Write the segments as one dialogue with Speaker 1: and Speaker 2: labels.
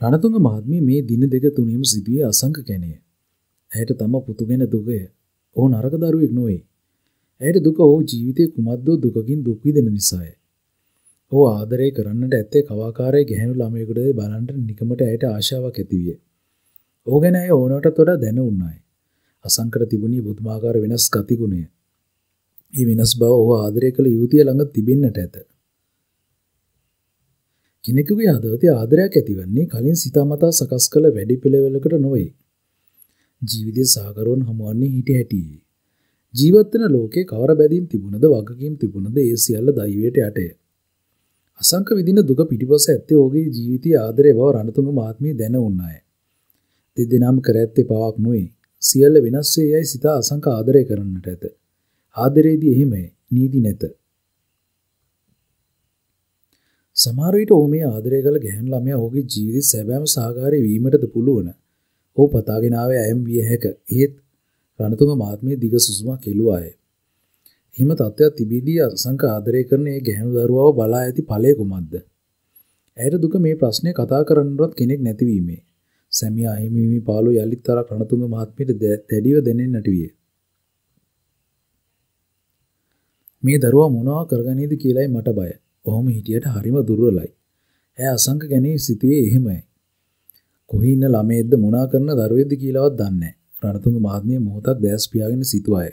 Speaker 1: රණතුංග මහත්මිය මේ දින දෙක තුනීම සිදුවේ අසංක කැණය. ඇයට තම පුතු ගැන දුකය. ඔහු නරක දරුවෙක් නොවේ. ඇයට දුක ඔහු ජීවිතේ කුමද්දෝ දුකකින් දුක් විඳින නිසාය. ඔහු ආදරය කරන්නට ඇත්තේ කවාකාරයේ ගැහැණු ළමයෙකුටද බලන්ට නිකමට ඇයට ආශාවක් ඇතිවිය. ඔහු ගැන ඇය ඕනවටත් වඩා දැනුණාය. අසංකර තිබුණේ බුදුමාකාර වෙනස් ගතිගුණය. මේ වෙනස් බව ඔහු ආදරය කළ යුවතිය ළඟ තිබෙන්නට ඇත. කෙනෙකුගේ හදවතේ ආදරයක් ඇතිවන්නේ කලින් සිතාමතා සකස් කළ වැඩි පිළිවෙලකට නොවේ. ජීවිතය සාගරවන් හමුවන්නේ හිට හැටියේ. ජීවත් වෙන ලෝකේ කවර බැඳීම් තිබුණද වගකීම් තිබුණද ඒ සියල්ල දෛවයට යටය. අසංක විඳින දුක පිටිපස්ස ඇත්තේ ඔහුගේ ජීවිතයේ ආදරය බව රණතුංග මහත්මිය දැන උන්නාය. දෙදෙනාම කර ඇත්තේ පවක් නොවේ. සියල්ල වෙනස් වේ යයි සිතා අසංක ආදරය කරන්නට ඇත. ආදරයේදී එහිමයි නීති නැත. සමාරයට ඕ මේ ආදරය කළ ගැහැන් ළමය ඕගේ ජීවිත සැබෑම සාකාරය වීමටද පුළුවන හෝ පතාගෙනාව ඇම් විය හැක ඒත් රණතුම මාත්මය දිග සුසුමක් කෙළුවාය. හිම තත්ත්වයක් තිබීදී අසංක ආදරය කරන ඒ ගැහැනු දරුවාව බලා ඇති ඵලය කුමක්ද. ඇයට දුක මේ ප්‍රශ්නය කතා කරන්නවත් කෙනෙක් නැතිවීමේ සැමිය අහිමිවි පාලු යළිත් තර කනතුග මහත්මයට දැඩිව දෙනෙන්නට විය. මේ දරුවා මොනවා කරගනීද කියලයි මට බය. ඔහොම හිටියට හරිම දුර්වලයි. ඇය අසංක ගැනී සිටුවේ එහෙමයි. කොහේ ඉන්න ළමයෙක්ද මොනා කරන දරුවෙක්ද කියලාවත් දන්නේ නැහැ. රණතුංග මහත්මිය මොහොතක් දැස් පියාගෙන සිටුවාය.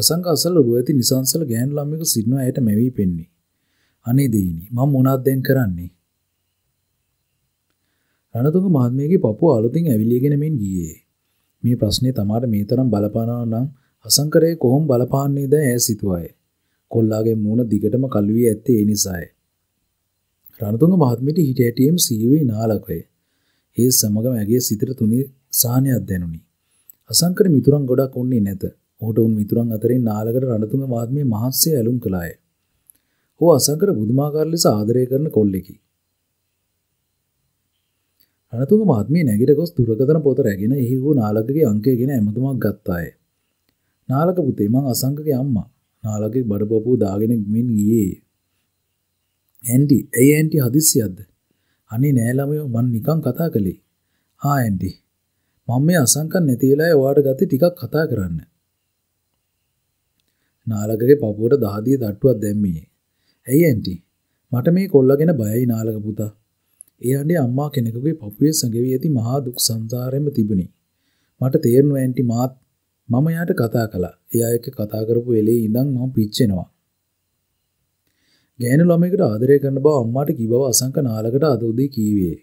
Speaker 1: අසංක අසල රුවති නිසංසල ගෑනු ළමයෙකු සිටිනවා ඇයට මෙවී පෙන්නේ. අනේ දෙයිනි මම මොනවද දැන් කරන්නේ? රණතුංග මහත්මියගේ පපුව අලුතින් ඇවිලියගෙන මෙන් ගියේ. මේ ප්‍රශ්නේ තමාට මේ තරම් බලපානවා නම් අසංකරේ කොහොම බලපාන්නේද ඇය සිටුවාය. කොල්ලාගේ මූණ දිගටම කළු වී ඇත්තේ ඒ නිසායි. රණතුංග මහත්මියට හිට ඇටියෙන් සීවේ නාලක වේ. ඒ සමගම ඇගේ සිතට තුනි සාහනයක් දැනුනි. අසංකර මිතුරන් ගොඩක් ඔන්නේ නැත. ඔහුට උන් මිතුරන් අතරින් නාලකට රණතුංග මහත්මිය මහත්සේ ඇලුම් කළාය. ඔහු අසංකර බුදුමාකාර ලෙස ආදරය කරන කොල්ලෙකි. රණතුංග මහත්මිය නැගිට ගොස් දුරකථන පොත රැගෙන එහි වූ නාලකගේ අංකයගෙන ඇමතුමක් ගත්තාය. නාලක පුතේ මං අසංකගේ අම්මා. නාලගේ බඩපොපු දාගෙන ගමින් ගියේ. ඇන්ටි, ඇයි ඇන්ටි හදිස්සියක්ද? අනේ නෑ ළමයෝ මං නිකන් කතා කළේ. හා ඇන්ටි. මම මේ අසංකන් නැති වෙලාවේ ඔයාට ගත්තේ ටිකක් කතා කරන්න. නාලගගේ පපුවට දහදිය තට්ටුවක් දැම්මේ. ඇයි ඇන්ටි? මට මේ කොල්ලා ගැන බයයි නාලක පුතා. ඒ අඩේ අම්මා කෙනෙකුගේ පපුවේ සැඟවී ඇති මහා දුක් සංසාරෙම තිබුණි. මට තේරෙනවා ඇන්ටි මාත් මම යාට කතා කළා. එයා එක්ක කතා කරපු වෙලේ ඉඳන් මම පිච්චෙනවා. ගෑනු ළමයෙකුට ආදරය කරන බව අම්මාට කිව්ව බව අසංක නාලකට අද උදේ කීවේ.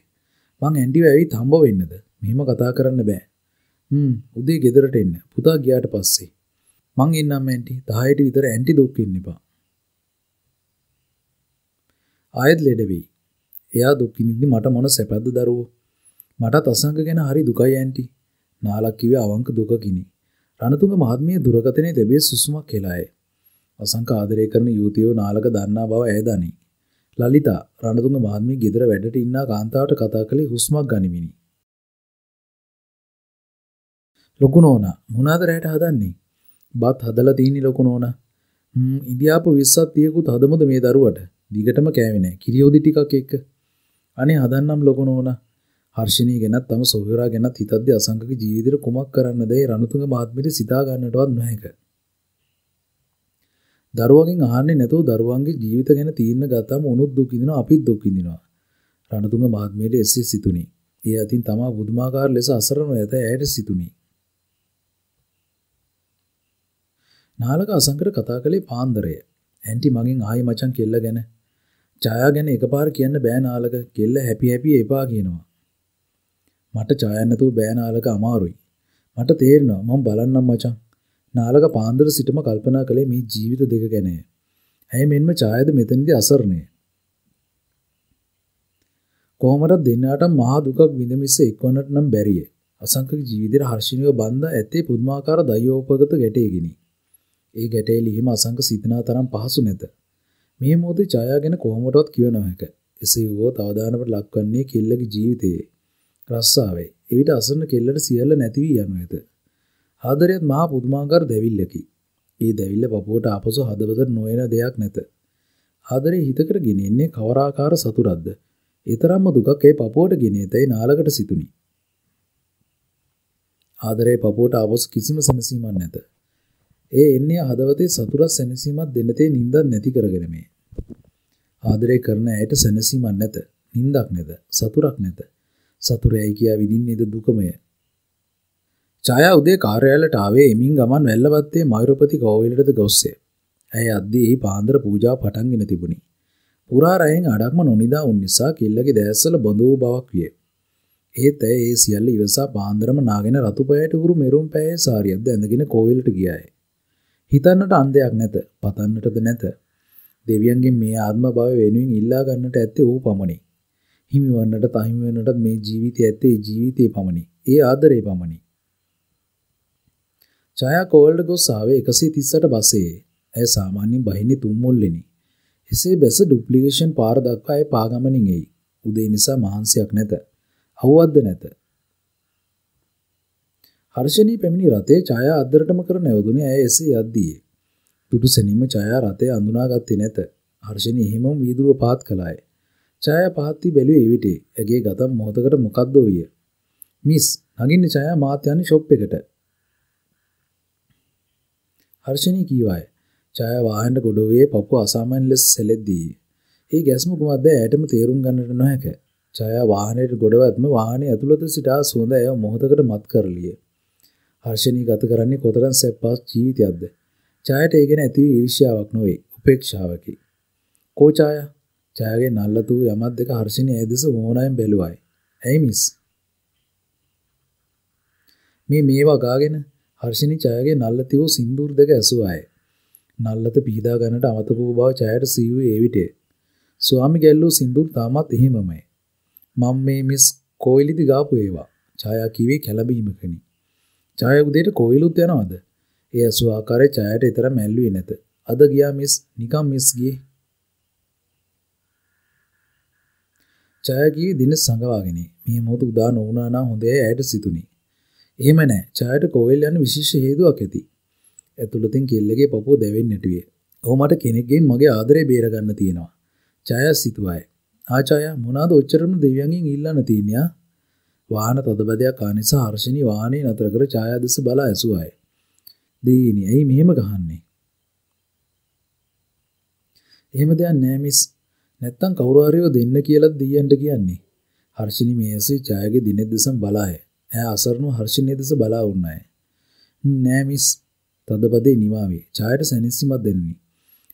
Speaker 1: මං ඇන්ටිව ඇවිත් හම්බ වෙන්නද? මෙහෙම කතා කරන්න බෑ. හ්ම් උදේ ගෙදරට එන්න. පුතා ගියාට පස්සේ. මං එන්නම් ඇන්ටි. 10ට විතර ඇන්ටි දුක් වෙන්න එපා. ආයෙත් ලෙඩ වෙයි. එයා දුක් විඳින්න මට මොන සැපද දරුවෝ. මටත් අසංක ගැන හරි දුකයි ඇන්ටි. නාලක් කිව්වේ අවංක දුකකිනේ. රණතුංග මහත්මිය දුරකතනයේ දෙබේ සුසුමක් හෙළාය. අසංක ආදරය කරන යුවතියෝ නාලක දන්නා බව ඇය දනී. ලලිතා රණතුංග මහත්මිය ගෙදර වැඩට ඉන්නා කාන්තාවට කතා කළේ හුස්මක් ගනිමිනි. ලොකු නෝනා මොනවාද රැයට හදන්නේ? බත් හදලා තියෙන්නේ ලොකු නෝනා. හ්ම් ඉන්දියාපු 20ක් 30කුත් හදමුද මේ දරුවට? දිගටම කෑවේ නැහැ. කිරියෝදි ටිකක් එක්ක. අනේ හදන්නම් ලොකු නෝනා. හර්ෂණී ගැනත් තම සොහරා ගැනත් හිතද්ද අසංකක ජීවිතර කුමක් කරන්න දැයි රණතුංග මහත්මිට සිතාගන්නටවත් නොහැක. දරුවගෙන් අහන්නේ නැතුව දරුවන්ගේ ජීවිත ගැන තීරණ ගත්තම උනුත් දුකින්දිනවා අපිත් දුකින්දිනවා. රණතුංග මහත්මියට එසේ සිතුනි. ඒ අතින් තමා බුදුමාකාර ලෙස අසරණ ඇත ඇයට සිතුනි. නාලක අසංකර කතා කළේ පාන්දරය. ඇන්ටි මගෙන් ආයි මචං කෙල්ල ගැන. ඡායා ගැන එකපාර කියන්න බෑ නාලක. කෙල්ල හැපි හැපි එපා කියනවා. මට ඡායන් නැතුව බෑ නාලක අමාරුයි. මට තේරෙනවා මම බලන්නම් මචං. නාලක පාන්දර සිටම කල්පනා කළේ මේ ජීවිත දෙක ගැන. ඇය මෙන්ම ඡායද මෙතනදී අසරණය. කොහොමද දෙන්නාට මහා දුකක් විඳ මිස එක්වන්නට නම් බැරිය. අසංකක ජීවිතේ හර්ෂිනියව බඳා ඇත්තේ පුදුමාකාර දයෝපගත ගැටයකිනි. ඒ ගැටේ ලිහිම අසංක සිතනා තරම් පහසු නැත. මේ මොහොතේ ඡායා ගැන කොහොමදවත් කියව නොහැක. එසේ වුවත් අවදානමට ලක්වන්නේ කිල්ලගේ ජීවිතයේ. රස්සාවේ එවිට අසන්න කෙල්ලට සියල්ල නැතිවී යනු ඇත. ආදරයත් මහා පුදුමාකාර දැවිල්ලකි. ඒ දැවිල්ල පපුවට ආපසු හදවතට නොයන දෙයක් නැත. ආදරේ හිතකට ගෙන එන්නේ කවරාකාර සතුටක්ද? ඊතරම්ම දුකක් ඒ පපුවට ගෙන එතේ නාලකට සිටුනි. ආදරේ පපුවට ආපසු කිසිම සැනසීමක් නැත. ඒ එන්නේ හදවතේ සතුටක් සැනසීමක් දෙන්නතේ නිින්දක් නැති කරගෙන මේ. ආදරේ කරන ඇයට සැනසීමක් නැත. නිින්දක් නැත. සතුටක් නැත. සතුරයයි කියා විඳින්නේද දුකමය. ඡායා උදේ කාර්යාලයට ආවේ එමින් ගමන් වැල්ලවත්තේ මයුරපති කෝවිලටද ගොස්සේ. ඇය අද්දී පාන්දර පූජා පටන්ගෙන තිබුණි. පුරා රයෙන් අඩක්ම නොනිදා උන් නිසා කිල්ලගේ දැස්සල බඳු වූ බවක් විය. ඒත් ඇය ඒ සියල්ල ඉවසා පාන්දරම නාගෙන රතුපෑයට උරු මෙරුම් පෑයේ සාරියක්ද ඇඳගෙන කෝවිලට ගියාය. හිතන්නට අන්දයක් නැත, පතන්නටද නැත. දෙවියන්ගෙන් මේ ආත්ම භාවය වෙනුවෙන් ඉල්ලා ගන්නට ඇත්තේ ඌ පමණි. හිමිවන්නට තහිම වෙන්නටත් මේ ජීවිතය ඇත්තේ ජීවිතය පමණි. ඒ ආදරේ පමණි. ඡායා කෝල්ඩ් ගොස් ආවේ 138 බසයේ. ඇය සාමාන්‍ය බහින්නේ තුන් මුල්ලෙනි. එසේ බැස ඩුප්ලිකේෂන් පාර දක්වා ඇය පා ගමනින් එයි. උදේ නිසා මහන්සියක් නැත. අවවද්ද නැත. හර්ෂණී පැමිණි රතේ ඡායා අද්දරටම කර නැවතුනේ ඇය එසේ යද්දී. දුටුසැනීම ඡායා රතේ අඳුනාගත්තේ නැත. හර්ෂණී එහෙමම වීදුරුව පාත් කළාය. ඡායා පහත්ති බැලුවේ එවිටේ. ඇගේ ගතම් මොහොතකට මොකද්ද විය? මිස්, නගින්න ඡායා මාත් යන්නේ ෂොප් එකට. හර්ෂණී කීවාය. ඡායා වාහනට ගොඩ වූයේ පපුව අසාමාන්‍ය ලෙස සැලෙද්දී. ඒ ගැස්ම කුමක්ද ඇයටම තේරුම් ගන්නට නොහැක. ඡායා වාහනයට ගොඩවත්ම වාහනේ ඇතුළත සිටා සුවඳ ඇය මොහොතකට මත් කරලිය. හර්ෂණී ගත කරන්නේ කොතරම් සැපපත් ජීවිතයක්ද? ඡායට ඒ ගැන ඇති ඊර්ෂ්‍යාවක් නොවේ, උපේක්ෂාවකි. කෝ ඡායා ඡායාගේ නල්ලතු යමක් දෙක හර්ෂිනී ඒ දෙස මෝනයෙන් බැලුවයි. "ඇයි මිස්?" මේ මේවා ගාගෙන හර්ෂිනී ඡායාගේ නල්ලති වූ සින්දුර දෙක ඇසුවාය. නල්ලත පීදා ගන්නට අමතක වූ බව ඡායාට සීවුවේ ඒ විටේ. ස්වාමි ගැල්ලෝ සින්දුර තාමත් එහෙමමයි. "මම් මේ මිස් කොයිලිදි ගාපු ඒවා." ඡායා කිව්වේ කැළඹීමකනි. ඡායා උදේට කොයිලුත් යනවද? ඒ ඇසු ආකාරයේ ඡායාට ඊතර මැල්ලුවේ නැත. අද ගියා මිස් නිකම් මිස් ගියේ ඡායාගේ දින සංගවාගෙනේ. මේ මොහොත උදා නොවුනා නම් හොඳේ ඇයට සිතුනි. එහෙම නැහැ. ඡායට කෝවිල් යන විශේෂ හේතුවක් ඇති. ඇතුළතින් කෙල්ලගේ පපුව දැවෙන්නට විය. "ඔව් මට කෙනෙක්ගෙන් මගේ ආදරේ බේර ගන්න තියෙනවා." ඡායා සිතුවාය. "ආචාය මොනවාද ඔච්චරම දෙවියන්ගෙන් ඉල්ලන්න තියෙන්නේ?" වාහන තදබදයක් ආ නිසා හර්ෂිනී වාහනේ නතර කර ඡායා දෙස බලා ඇසුවාය. "දීනි, ඇයි මෙහෙම ගහන්නේ?" "එහෙම දෙයක් නෑ මිස්. නැත්තම් කවුරු හරිව දෙන්න කියලාද දීයන්ට කියන්නේ. හර්ෂිනි මේ ඇසේ ඡායගේ දිනෙ දෙසම බලාය. ඈ අසරණව හර්ෂිනිය දෙස බලා වුණාය. නෑ මිස් තදබදේ නිමාවේ. ඡායට සැනසීමක් දෙන්නේ.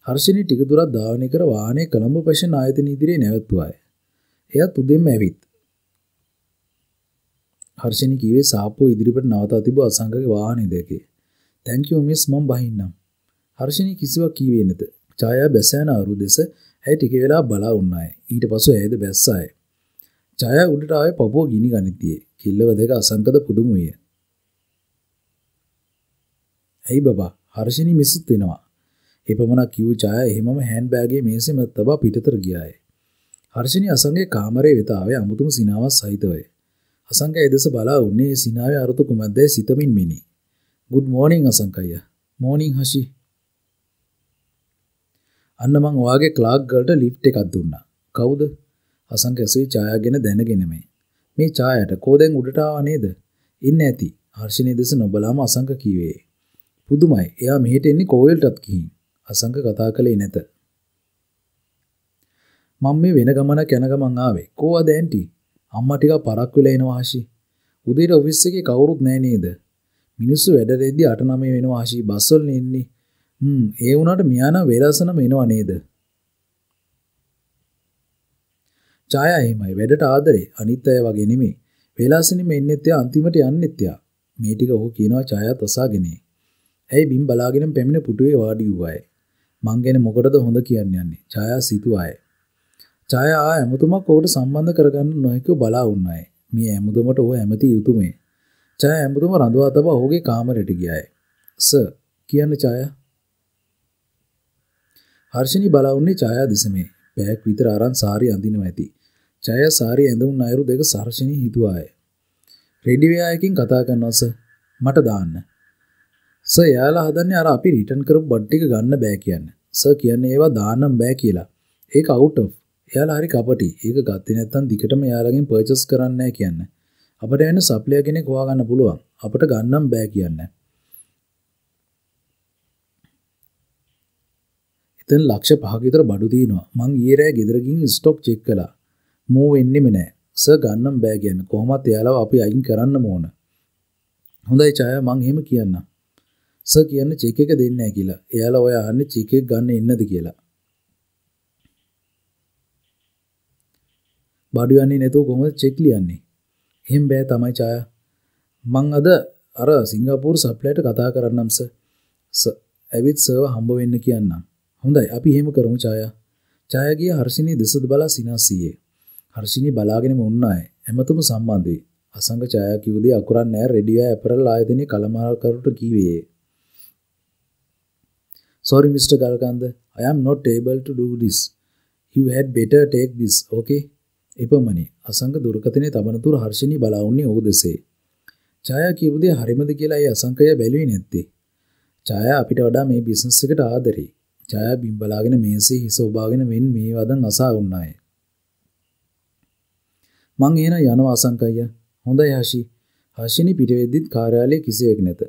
Speaker 1: හර්ෂණි ටික දුරක් ධාවනය කර වාහනේ කොළඹ පැෂන් ආයතන ඉදිරියේ නැවතුවාය. එයත් උදෙන්ම ඇවිත්. හර්ෂණි කිව්වේ සාපෝ ඉදිරිපිට නවතා තිබූ අසංගගේ වාහනේ දැකේ. "තැන්ක් යූ මිස් මම බහින්නම්." හර්ෂණි කිසිවක් කීවේ නැත. ඡායා බැසෑන අරු දෙස ඇය ටික වෙලා බලා උන්නාය. ඊට පසු ඇයද බැස්සාය. ජය උඩට ආවේ පපුව ගිනි ගනිතියේ. කිල්ලව දෙක අසංකද පුදුම විය. ඇයි බබා? හර්ෂිනි මිසුත් වෙනවා. එපමණක් කිව් ජය එහෙමම හෑන්ඩ් බෑගේ මේසෙ මත තබා පිටතර ගියාය. හර්ෂිනි අසංගේ කාමරේ වෙත ආවේ අමුතුම සිනාවක් සහිතවය. අසංක ඒ දෙස බලා උන්නේ සිනාවේ අරුතු කුමද්දේ සිතමින් මිනි. good morning අසංක අයියා. morning හෂි අන්න මං ඔයාගේ ක්ලාග්ගලට ලිප්ට එකක් දුන්නා. කවුද? හසන්ක ඇසුයි ඡායාගෙන දැනගෙන මේ. මේ ඡායාට කෝදෙන් උඩට ආවා නේද? ඉන්න ඇති. හර්ෂිනේ දෙස නොබලාම අසංක කීවේ. පුදුමයි. එයා මෙහෙට එන්නේ කෝවිල්ටත් කිහින්. අසංක කතා කළේ නැත. මම මේ වෙන ගමනක් යන ගමන් ආවේ. කෝවද ඇන්ටි? අම්මා ටිකක් පරක් වෙලා එනවා ආශි. උදේට ඔෆිස් එකේ කවුරුත් නැහැ නේද? මිනිස්සු වැඩ රෙද්දි 8 9 වෙනවා ආශි. බස් වලින් එන්නේ. හ්ම් ඒ වුණාට මියාන වේලාසනම එනවා නේද? ඡායා එහෙමයි වැඩට ආදරේ අනිත් අය වගේ නෙමෙයි. වේලාසනෙම එන්නෙත් යා අන්තිමට යන්නෙත් යා. මේ ටික ඔහු කියනවා ඡායාත් ඔසාගෙනේ. ඇයි බිම් බලාගෙනම පැමිණ පුටුවේ වාඩි වූ අය. මං ගැන මොකටද හොඳ කියන්නේ යන්නේ. ඡායා සිතුවාය. ඡායා ආ ඇමතුමක් ඔහුට සම්බන්ධ කරගන්න නොහැකිව බලා වුණාය. මේ ඇමතුමට ඔහු ඇමති යුතුයමේ. ඡායා ඇමතුම රඳවා තබා ඔහුගේ කාමරයට ගියාය. සර් කියන්න ඡායා හර්ෂණි බලවන්නේ ඡායා දිසමේ. පැයක් විතර අරන් සාරි අඳිනවා ඇති. ඡායා සාරි ඇඳුම් නයරු දෙක සර්ෂණි හිතුවාය. රෙඩිවයායකින් කතා කරනවා සර්. මට දාන්න. සර් යාලා හදන්නේ අර අපි රිටර්න් කරපු බඩ් ටික ගන්න බෑ කියන්න. සර් කියන්නේ ඒවා දාන්නම් බෑ කියලා. ඒක අවුට් ඔෆ්. යාලා හරි කපටි. ඒක ගත්තේ නැත්නම් දිකටම යාලගෙන් පර්චේස් කරන්නේ නැහැ කියන්න. අපිට වෙන සප්ලයර් කෙනෙක් හොයාගන්න පුළුවන්. අපිට ගන්නම් බෑ කියන්නේ. දැන් ලක්ෂ 5ක විතර බඩු තියෙනවා. මං ඊයේ රෑ ගෙදරකින් ස්ටොක් චෙක් කළා. මූ වෙන්නෙම නෑ. සර් ගන්නම් බෑ කියන්නේ. කොහොමත් එයාලව අපි අයින් කරන්න ඕන. හොඳයි ඡාය මං එහෙම කියන්නම්. සර් කියන්නේ චෙක් එක දෙන්නේ නැහැ කියලා. එයාලා ඔය අහන්නේ චෙක් එක ගන්න ඉන්නද කියලා. බඩු යන්නේ නැතුව කොහොමද චෙක් ලියන්නේ? එහෙම බෑ තමයි ඡාය. මං අද අර සිංගප්පූරු සප්ලයිට කතා කරන්නම් සර්. ඇවිත් සර්ව හම්බ වෙන්න කියන්නම්. හොඳයි අපි එහෙම කරමු ඡායා. ඡායා ගිය හර්ෂිනී දෙසද බලා සිනාසියේ. හර්ෂිනී බලාගෙනම උන්නාය. හැමතුම සම්බන්ධේ. අසංග ඡායා කිව් දේ අකුරන් නෑ රෙඩියා ඇපරල් ආයතනයේ කලමාකරුට කීවේ. Sorry Mr. Galkand, I am not able to do this. You had better take this, okay? එපමණි. Asanga දුර්ගතනේ තබනතුර හර්ෂිනී බලා උන්නේ ඔහු දෙසේ. ඡායා කියපු දේ හරිමද කියලා ඒ අසංකය බැලුවේ නැත්තේ. ඡායා අපිට වඩා මේ බිස්නස් එකට ආදරේ. ජයා බිම්බලාගෙන මේසේ හිස ඔබාගෙන වෙන් මේ වදන් අසා වුණාය. මං එන යනවා අසංකය. හොඳයි හෂි. හෂිනි පිටවෙද්දිත් කාර්යාලයේ කිසිවෙක් නැත.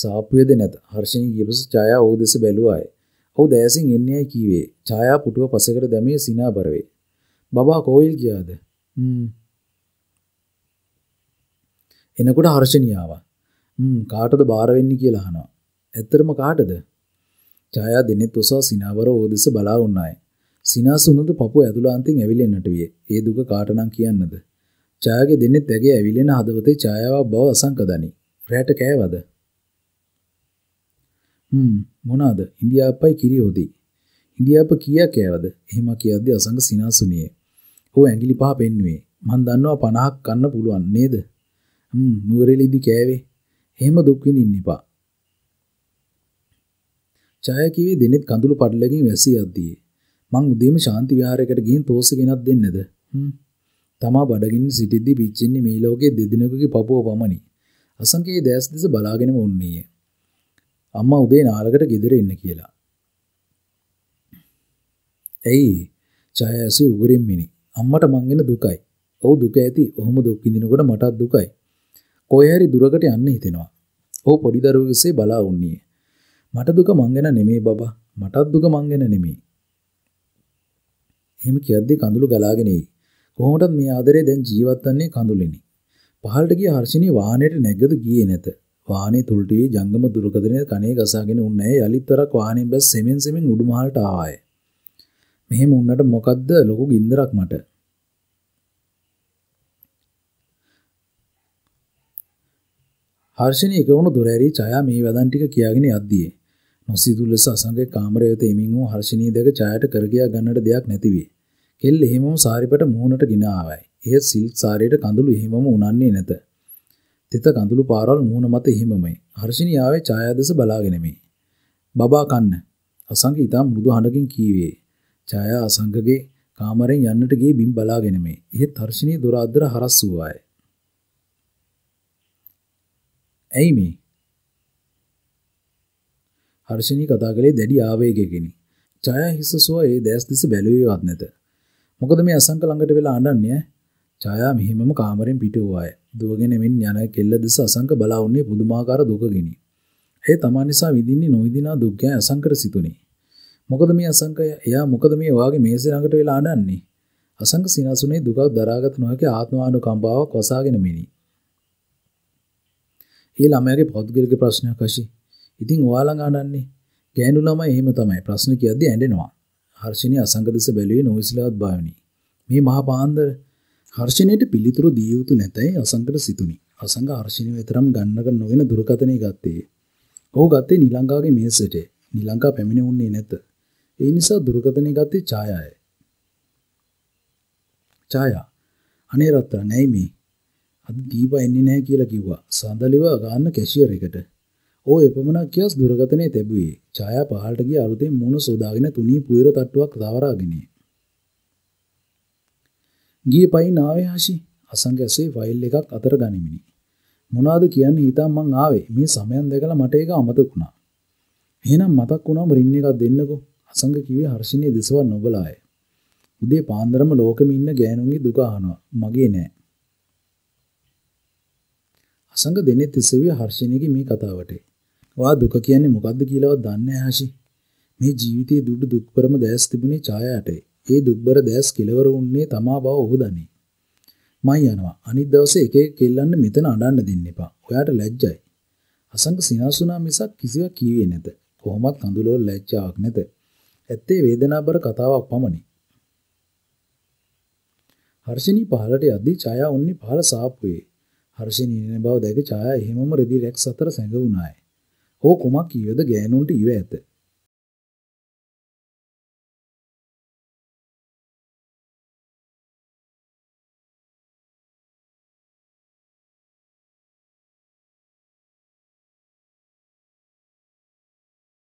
Speaker 1: සාප්පුවේද නැත. හර්ෂිනි ගියපසු ජයා ඔහු දෙස බැලුවාය. ඔහු දැසින් එන්නේයි කීවේ. ජයා පුටුව පසෙකට දැමී සිනාබර වේ. බබා කොහෙල් ගියාද? හ්ම්. එනකොට හර්ෂණියාව. හ්ම් කාටද බාර වෙන්නේ කියලා අහනවා. ඇත්තටම කාටද? ඡායා දෙනෙත් ඔසා සිනාවර ඕදෙස බලා වුණාය. සිනා සුනඳ පපුව ඇතුළාන්තයෙන් ඇවිලෙන්නට විය. ඒ දුක කාටනම් කියන්නද? ඡායාගේ දෙනෙත් ඇගේ ඇවිලෙන හදවතේ ඡායාවක් බව අසංක දනි. රැට කෑවද? හ්ම් මොනවාද? ඉන්දියාප්පයි කිරි හොදි. ඉන්දියාප්ප කීයක් කෑවද? එහෙම කියද්දී අසංක සිනාසුනියේ. "ඔව් ඇඟිලි පහ පෙන්නුවේ. මං දන්නවා 50ක් කන්න පුළුවන් නේද?" "හ්ම් නුවරෙලිදි කෑවේ. එහෙම දුක් විඳින්න එපා. ජය කිව්වේ දිනෙත් කඳුළු පඩලකින් වැසී යද්දී. මං උදේම ශාන්ති විහාරයකට ගිහින් තෝස ගෙනත් දෙන්නද? හ්ම්. තමා බඩගින්න සිටිද්දී පිච්චෙන්නේ මේ ලෝකයේ දෙදිනෙකුගේ පපුව පමණි. අසංකේ දැස් දෙස බලාගෙනම උන්නේය. අම්මා උදේ නාලකට ගෙදර එන්න කියලා. ඇයි? ජය ඇසුවේ උගරින් මිනි. අම්මට මං වෙන දුකයි. ඔව් දුක ඇති. ඔහොම දුක් විඳිනකොට මටත් දුකයි. කොහේ හරි දුරකට යන්න හිතෙනවා. ඔහු පොඩි දරුවෙකුසේ බලා උන්නේ. මට දුක මං ගැන නෙමේ බබා. මටත් දුක මං ගැන නෙමේ. එහෙම කියද්දී කඳුළු ගලාගෙන එයි. කොහොමටත් මේ ආදරේ දැන් ජීවත් වන්නේ කඳුළෙනි. පහළට ගිය හර්ෂිනී වාහනේට නැග්ගද ගියේ නැත. වාහනේ තුලට වී ජංගම දුරකදනේ කණේ ගසාගෙන උන්නේ යලිත්තරක් වාහනේ බැස් සෙමෙන් සෙමෙන් උඩු මහලට ආවාය. මෙහෙම උන්නට මොකද්ද ලොකු ගින්දරක් මට. හර්ෂිනී එක වුණු දොර ඇරී ඡායා මේ වදන් ටික කියාගෙන යද්දී නොසිතු ලෙස අසංගේ කාමරය වෙත එමින් වූ හර්ෂණීය දෙක ඡායට කරගියා ගන්නට දෙයක් නැති විය. කෙල් එහෙමම සාරිපට මූණට ගෙන ආවයි. එහෙත් සිල්ක් සාරයට කඳුළු එහෙමම උනන්නේ නැත. තෙත කඳුළු පාරවල් මූණ මත එහෙමමයි. හර්ෂිනී ආවේ ඡායාදස බලාගෙන මේ. බබා කන්න. අසංග ඊටා මෘදු හඬකින් කීවේ. ඡායා අසංගගේ කාමරෙන් යන්නට ගියේ බිම් බලාගෙන මේ. එහෙත් හර්ෂිනී දොර අද්දර හරස් වූවාය. ඇයි මේ? හර්ෂණී කතා කළේ දැඩි ආවේගයකිනි. ඡාය හිස්සසුව ඒ දැස් දෙස බැලුවේවත් නැත. මොකද මේ අසංක ළඟට වෙලා අඬන්නේ? ඡායා මෙහිමම කාමරෙන් පිට වූවාය. දුවගෙන මෙන් යන කෙල්ල දෙස අසංක බලා උන්නේ පුදුමාකාර දුකගිනි. ඒ තමා නිසා විඳින්නේ නොවිඳිනා දුක්ඛය අසංකර සිතුනේ. මොකද මේ අසංකය එයා මොකද මේ වාගේ මේසේ ළඟට වෙලා අඬන්නේ? අසංක සිනාසුනේ දුකක් දරාගත නොහැකි ආත්මානුකම්පාවක් වසාගෙන මෙනි. ඒ ළමයාගේ පෞද්ගලික ප්‍රශ්නයක් ඇසී ඉතින් ඔයාලා අඬන්නේ. ගෑනු ළමයි එහෙම තමයි ප්‍රශ්න කියද්දී ඇඬෙනවා. හර්ෂිනී අසංගදස බැලුවේ නොවිසලවත් භාවනි. මේ මහා පාන්දර හර්ෂණයට පිළිතුරු දිය යුතු නැතයි අසංගට සිතුනි. අසංග හර්ෂණය වෙතරම් ගන්නක නොගෙන දුරකථනය ගත්තේ. ඔහු ගත්තේ නිලංකාගේ මේසට. නිලංකා පැමිණ උන්නේ නැත. ඒ නිසා දුරකථනය ගත්තේ ඡායාය. ඡායා අනේ රත්තා නැයි මේ. අද දීපා එන්නේ නැහැ කියලා කිව්වා. සඳලිව ගන්න කැෂියර් එකට. ඕ එපමණක් කියස් දුරගතනය තැබුවේ ඡායා පහලටගේ අලුතෙන් මුණ සෝදාගෙන තුනී පුයර තට්ටුවක් දවරාගෙනේ. ගිය පයින් ආවේ හසි අසංග ඇසේ ෆයිල් එකක් අතර ගනිමිනි. මොනාද කියන්න හිතම් මං ආවේ මේ සමයන් දැකලා මට ඒක අමතකුණා. එහෙනම් මතක් වුණාම රින් එකක් දෙන්නකෝ අසංග කිව්වේ හර්ෂිනේ දෙසව නොබලාය. උදේ පාන්දරම ලෝකෙම ඉන්න ගෑනුන්ගේ දුක අහනවා. මගේ නෑ. අසංග දෙන්නේ තිසෙවිය හර්ෂිනේගේ මේ කතාවට. ඔයා දුක කියන්නේ මොකද්ද කියලාවත් දන්නේ ආශි. මේ ජීවිතයේ දුඩු දුක්බරම දැස් තිබුණේ ඡායාට. ඒ දුක්බර දැස් කෙලවර වුණේ තමා බව ඔහු දනී. මම යනවා. අනිත් දවසේ එක එක කෙල්ලන්න මෙතන අඬන්න දෙන්න එපා. ඔයාට ලැජ්ජයි. අසංක සිනාසුනා මිසක් කිසිවක් කීවේ නැත. කොහොමත් කඳුලවල ලැජ්ජාවක් නැත. ඇත්තේ වේදනාවබර කතාවක් පමණි. හර්ෂිනී පහලට යද්දී ඡායා උන්නේ පහල සාප්පුවේ. හර්ෂිනී ඉන්න බව දැක ඡායා එහෙමම රෙදි රැක් සතර සැඟවුණාය. හෝ කුමක් කියද ගෑනුන්ට ඉව ඇත